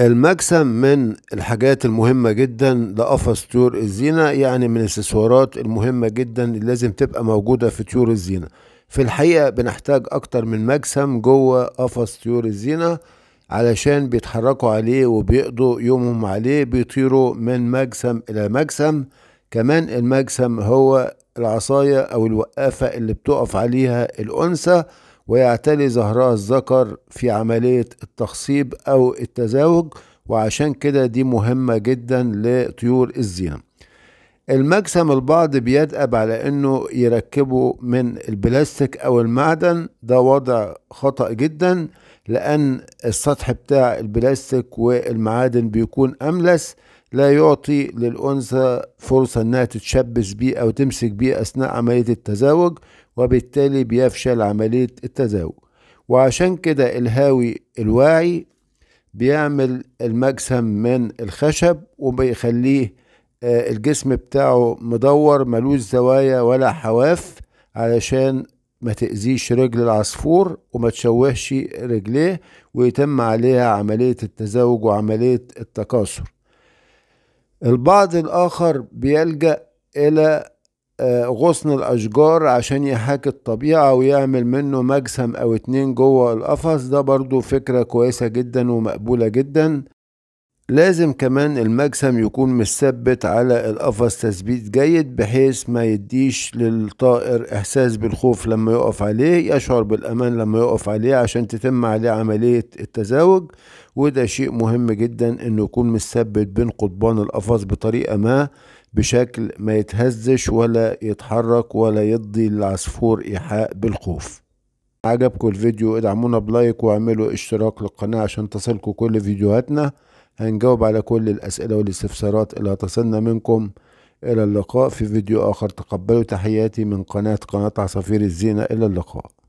المكسب من الحاجات المهمة جدا لقفص طيور الزينة يعني من الاكسسوارات المهمة جدا اللي لازم تبقى موجودة في طيور الزينة في الحقيقة بنحتاج أكتر من مكسم جوه قفص طيور الزينة علشان بيتحركوا عليه وبيقضوا يومهم عليه بيطيروا من مجسم إلى مجسم كمان المجسم هو العصاية أو الوقافة اللي بتقف عليها الأنثى ويعتلي زهرها الذكر في عملية التخصيب أو التزاوج وعشان كده دي مهمة جدا لطيور الزينة المجسم البعض بيدأب على انه يركبه من البلاستيك او المعدن ده وضع خطأ جدا لان السطح بتاع البلاستيك والمعادن بيكون املس لا يعطي للأنثى فرصة إنها تتشبث بيه أو تمسك بيه أثناء عملية التزاوج وبالتالي بيفشل عملية التزاوج وعشان كده الهاوي الواعي بيعمل المجسم من الخشب وبيخليه آه، الجسم بتاعه مدور ملوش زوايا ولا حواف علشان ما تأذيش رجل العصفور وما تشوهش رجليه ويتم عليها عملية التزاوج وعملية التكاثر البعض الآخر بيلجأ إلى آه، غصن الأشجار عشان يحاكي الطبيعة ويعمل منه مجسم أو اتنين جوه القفص ده برضو فكرة كويسة جدا ومقبولة جدا لازم كمان المجسم يكون مثبت على القفص تثبيت جيد بحيث ما يديش للطائر احساس بالخوف لما يقف عليه يشعر بالامان لما يقف عليه عشان تتم عليه عملية التزاوج وده شيء مهم جدا انه يكون مثبت بين قضبان القفص بطريقة ما بشكل ما يتهزش ولا يتحرك ولا يضي للعصفور ايحاء بالخوف عجبكم الفيديو ادعمونا بلايك واعملوا اشتراك للقناة عشان تصلكوا كل فيديوهاتنا هنجاوب على كل الأسئلة والاستفسارات اللي هتصلنا منكم إلى اللقاء في فيديو آخر تقبلوا تحياتي من قناة قناة عصافير الزينة إلى اللقاء